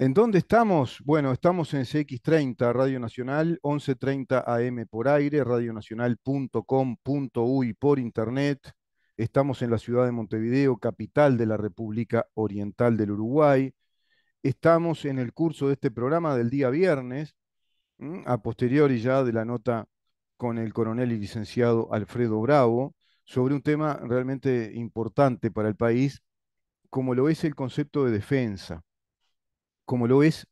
¿En dónde estamos? Bueno, estamos en CX30, Radio Nacional, 11.30 AM por aire, radionacional.com.uy por internet. Estamos en la ciudad de Montevideo, capital de la República Oriental del Uruguay. Estamos en el curso de este programa del día viernes, a posteriori ya de la nota con el coronel y licenciado Alfredo Bravo, sobre un tema realmente importante para el país, como lo es el concepto de defensa como lo es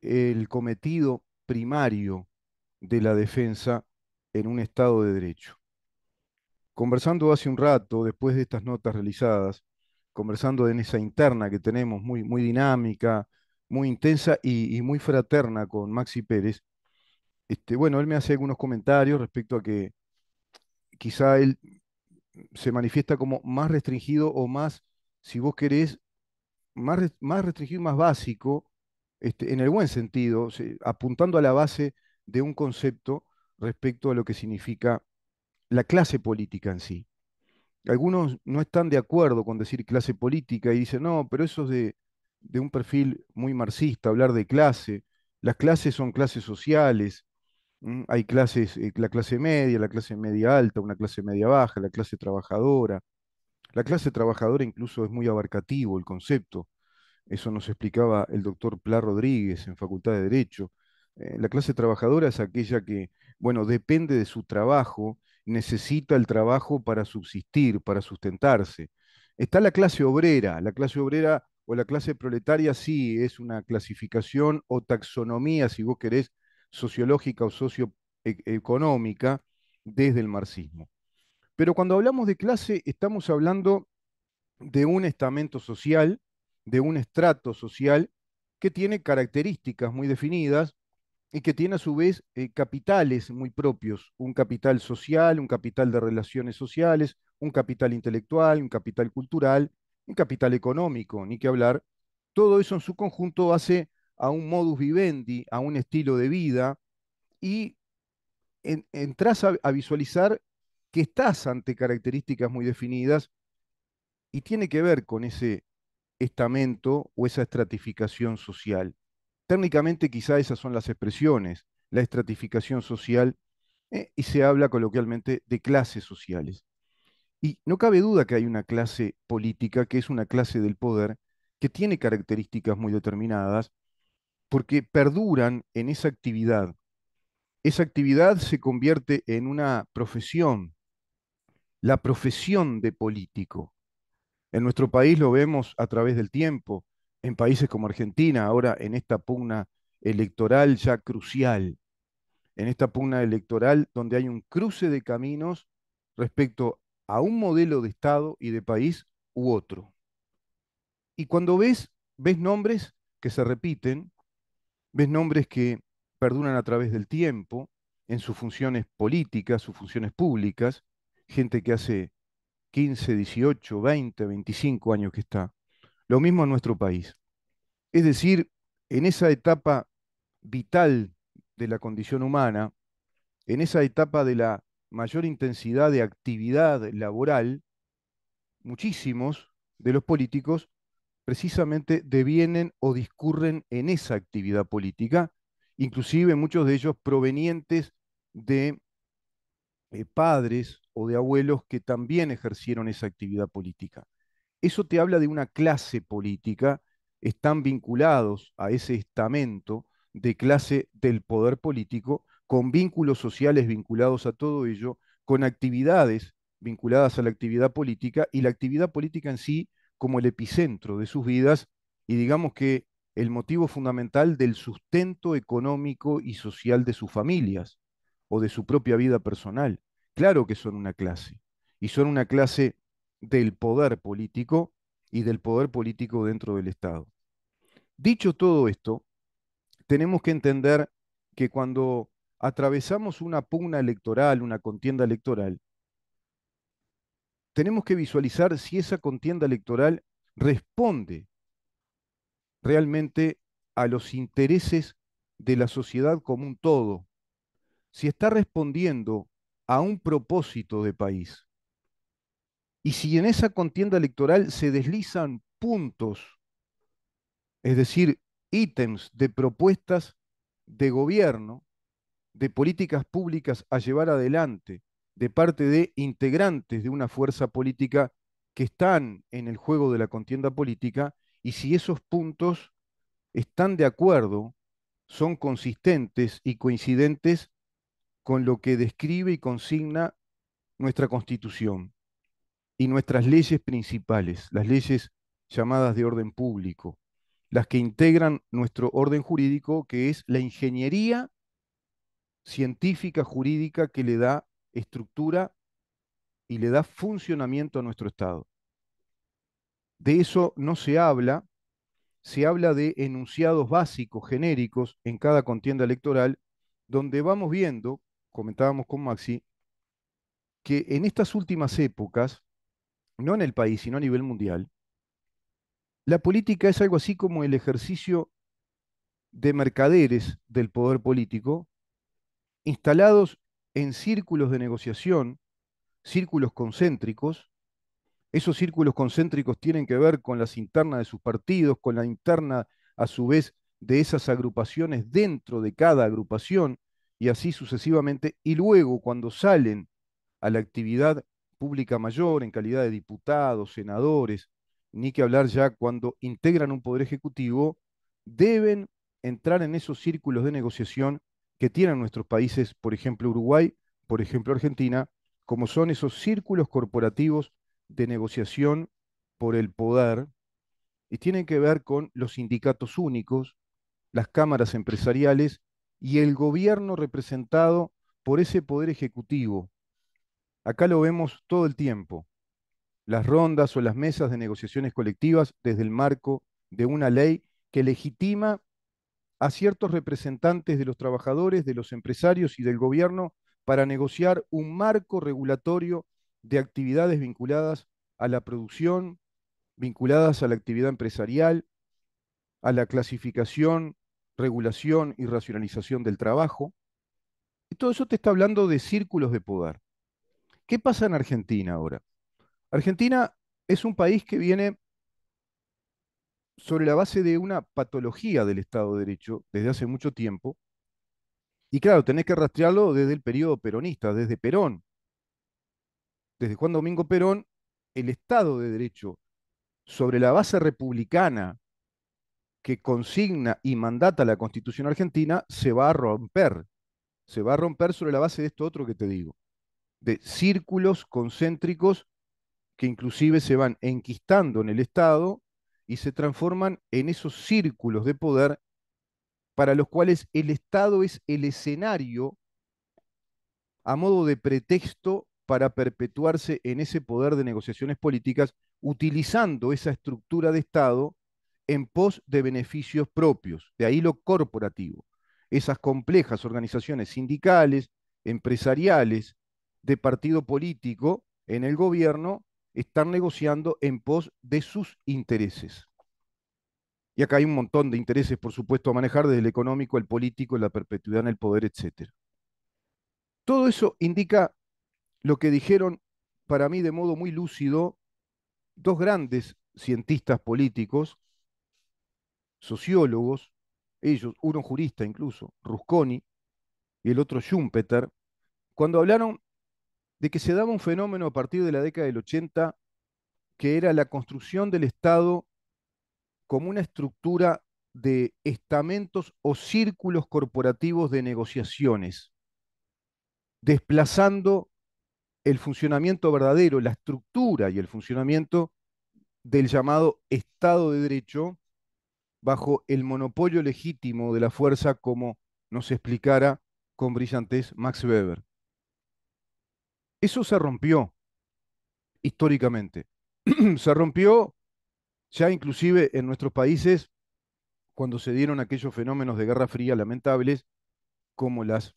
el cometido primario de la defensa en un Estado de Derecho. Conversando hace un rato, después de estas notas realizadas, conversando en esa interna que tenemos, muy, muy dinámica, muy intensa y, muy fraterna con Maxi Pérez, este, bueno, él me hace algunos comentarios respecto a que quizá él se manifiesta como más restringido o más, si vos querés, más, más restringido, más básico este, en el buen sentido, apuntando a la base de un concepto respecto a lo que significa la clase política en sí. Algunos no están de acuerdo con decir clase política y dicen, no, pero eso es de, de un perfil muy marxista, hablar de clase. Las clases son clases sociales, hay clases, eh, la clase media, la clase media alta, una clase media baja, la clase trabajadora. La clase trabajadora incluso es muy abarcativo el concepto. Eso nos explicaba el doctor Pla Rodríguez en Facultad de Derecho. Eh, la clase trabajadora es aquella que, bueno, depende de su trabajo, necesita el trabajo para subsistir, para sustentarse. Está la clase obrera. La clase obrera o la clase proletaria sí es una clasificación o taxonomía, si vos querés, sociológica o socioeconómica desde el marxismo. Pero cuando hablamos de clase, estamos hablando de un estamento social de un estrato social que tiene características muy definidas y que tiene a su vez eh, capitales muy propios, un capital social, un capital de relaciones sociales, un capital intelectual, un capital cultural, un capital económico, ni que hablar. Todo eso en su conjunto hace a un modus vivendi, a un estilo de vida, y entras a visualizar que estás ante características muy definidas y tiene que ver con ese estamento o esa estratificación social. Técnicamente quizá esas son las expresiones, la estratificación social, eh, y se habla coloquialmente de clases sociales. Y no cabe duda que hay una clase política, que es una clase del poder, que tiene características muy determinadas, porque perduran en esa actividad. Esa actividad se convierte en una profesión, la profesión de político. En nuestro país lo vemos a través del tiempo, en países como Argentina, ahora en esta pugna electoral ya crucial, en esta pugna electoral donde hay un cruce de caminos respecto a un modelo de Estado y de país u otro. Y cuando ves, ves nombres que se repiten, ves nombres que perduran a través del tiempo en sus funciones políticas, sus funciones públicas, gente que hace 15, 18, 20, 25 años que está. Lo mismo en nuestro país. Es decir, en esa etapa vital de la condición humana, en esa etapa de la mayor intensidad de actividad laboral, muchísimos de los políticos precisamente devienen o discurren en esa actividad política, inclusive muchos de ellos provenientes de eh, padres o de abuelos que también ejercieron esa actividad política. Eso te habla de una clase política, están vinculados a ese estamento de clase del poder político, con vínculos sociales vinculados a todo ello, con actividades vinculadas a la actividad política y la actividad política en sí como el epicentro de sus vidas y digamos que el motivo fundamental del sustento económico y social de sus familias o de su propia vida personal. Claro que son una clase, y son una clase del poder político y del poder político dentro del Estado. Dicho todo esto, tenemos que entender que cuando atravesamos una pugna electoral, una contienda electoral, tenemos que visualizar si esa contienda electoral responde realmente a los intereses de la sociedad como un todo. Si está respondiendo a un propósito de país. Y si en esa contienda electoral se deslizan puntos, es decir, ítems de propuestas de gobierno, de políticas públicas a llevar adelante de parte de integrantes de una fuerza política que están en el juego de la contienda política, y si esos puntos están de acuerdo, son consistentes y coincidentes con lo que describe y consigna nuestra constitución y nuestras leyes principales, las leyes llamadas de orden público, las que integran nuestro orden jurídico, que es la ingeniería científica jurídica que le da estructura y le da funcionamiento a nuestro Estado. De eso no se habla, se habla de enunciados básicos, genéricos, en cada contienda electoral, donde vamos viendo comentábamos con Maxi, que en estas últimas épocas, no en el país, sino a nivel mundial, la política es algo así como el ejercicio de mercaderes del poder político instalados en círculos de negociación, círculos concéntricos. Esos círculos concéntricos tienen que ver con las internas de sus partidos, con la interna a su vez de esas agrupaciones dentro de cada agrupación, y así sucesivamente, y luego cuando salen a la actividad pública mayor en calidad de diputados, senadores, ni que hablar ya cuando integran un poder ejecutivo, deben entrar en esos círculos de negociación que tienen nuestros países, por ejemplo Uruguay, por ejemplo Argentina, como son esos círculos corporativos de negociación por el poder, y tienen que ver con los sindicatos únicos, las cámaras empresariales y el gobierno representado por ese poder ejecutivo. Acá lo vemos todo el tiempo, las rondas o las mesas de negociaciones colectivas desde el marco de una ley que legitima a ciertos representantes de los trabajadores, de los empresarios y del gobierno para negociar un marco regulatorio de actividades vinculadas a la producción, vinculadas a la actividad empresarial, a la clasificación regulación y racionalización del trabajo. Y todo eso te está hablando de círculos de poder. ¿Qué pasa en Argentina ahora? Argentina es un país que viene sobre la base de una patología del Estado de Derecho desde hace mucho tiempo. Y claro, tenés que rastrearlo desde el periodo peronista, desde Perón. Desde Juan Domingo Perón, el Estado de Derecho, sobre la base republicana que consigna y mandata la Constitución argentina se va a romper. Se va a romper sobre la base de esto otro que te digo, de círculos concéntricos que inclusive se van enquistando en el Estado y se transforman en esos círculos de poder para los cuales el Estado es el escenario a modo de pretexto para perpetuarse en ese poder de negociaciones políticas, utilizando esa estructura de Estado en pos de beneficios propios, de ahí lo corporativo. Esas complejas organizaciones sindicales, empresariales, de partido político en el gobierno, están negociando en pos de sus intereses. Y acá hay un montón de intereses, por supuesto, a manejar, desde el económico, el político, la perpetuidad en el poder, etc. Todo eso indica lo que dijeron para mí de modo muy lúcido dos grandes cientistas políticos, sociólogos, ellos, uno jurista incluso, Rusconi, y el otro Schumpeter, cuando hablaron de que se daba un fenómeno a partir de la década del 80 que era la construcción del Estado como una estructura de estamentos o círculos corporativos de negociaciones, desplazando el funcionamiento verdadero, la estructura y el funcionamiento del llamado Estado de Derecho, bajo el monopolio legítimo de la fuerza como nos explicara con brillantez Max Weber. Eso se rompió históricamente. se rompió ya inclusive en nuestros países cuando se dieron aquellos fenómenos de Guerra Fría lamentables, como las,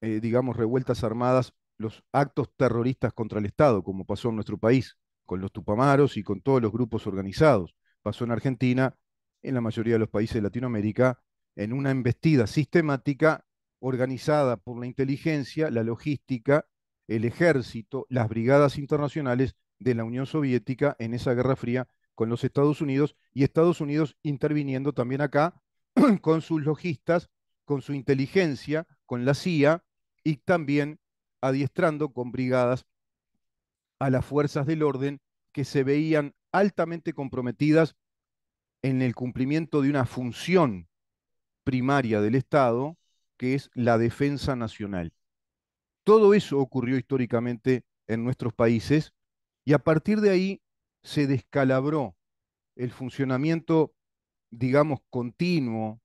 eh, digamos, revueltas armadas, los actos terroristas contra el Estado, como pasó en nuestro país, con los tupamaros y con todos los grupos organizados. Pasó en Argentina, en la mayoría de los países de Latinoamérica en una embestida sistemática organizada por la inteligencia, la logística, el ejército, las brigadas internacionales de la Unión Soviética en esa Guerra Fría con los Estados Unidos y Estados Unidos interviniendo también acá con sus logistas, con su inteligencia, con la CIA y también adiestrando con brigadas a las fuerzas del orden que se veían altamente comprometidas en el cumplimiento de una función primaria del Estado, que es la defensa nacional. Todo eso ocurrió históricamente en nuestros países y a partir de ahí se descalabró el funcionamiento, digamos, continuo,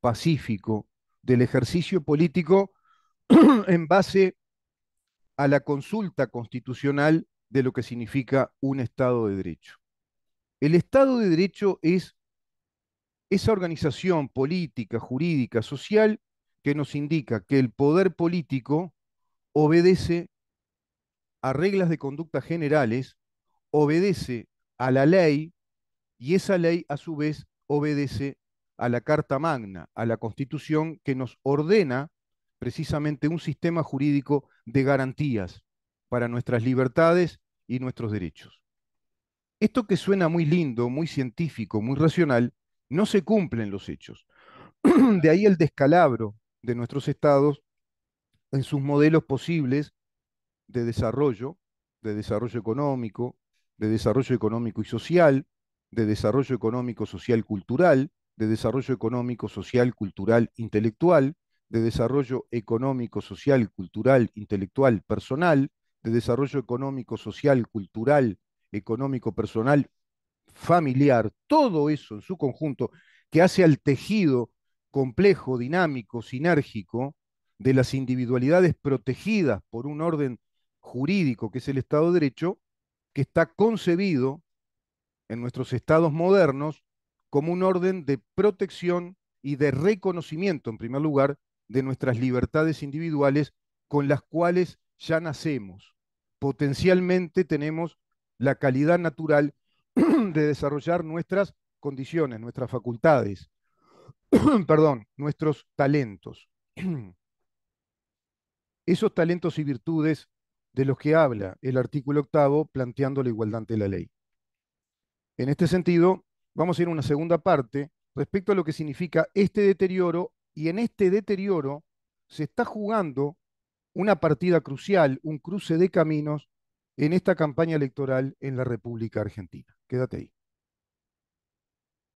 pacífico, del ejercicio político en base a la consulta constitucional de lo que significa un Estado de Derecho. El Estado de Derecho es esa organización política, jurídica, social que nos indica que el poder político obedece a reglas de conducta generales, obedece a la ley y esa ley a su vez obedece a la Carta Magna, a la Constitución que nos ordena precisamente un sistema jurídico de garantías para nuestras libertades y nuestros derechos. Esto que suena muy lindo, muy científico, muy racional, no se cumple en los hechos. De ahí el descalabro de nuestros estados en sus modelos posibles de desarrollo, de desarrollo económico, de desarrollo económico y social, de desarrollo económico, social, cultural, de desarrollo económico, social, cultural, intelectual, de desarrollo económico, social, cultural, intelectual, personal, de desarrollo económico, social, cultural, económico, personal, familiar, todo eso en su conjunto que hace al tejido complejo, dinámico, sinérgico de las individualidades protegidas por un orden jurídico que es el Estado de Derecho, que está concebido en nuestros estados modernos como un orden de protección y de reconocimiento, en primer lugar, de nuestras libertades individuales con las cuales ya nacemos. Potencialmente tenemos la calidad natural de desarrollar nuestras condiciones, nuestras facultades, perdón, nuestros talentos. Esos talentos y virtudes de los que habla el artículo octavo planteando la igualdad ante la ley. En este sentido, vamos a ir a una segunda parte respecto a lo que significa este deterioro y en este deterioro se está jugando una partida crucial, un cruce de caminos en esta campaña electoral en la República Argentina. Quédate ahí.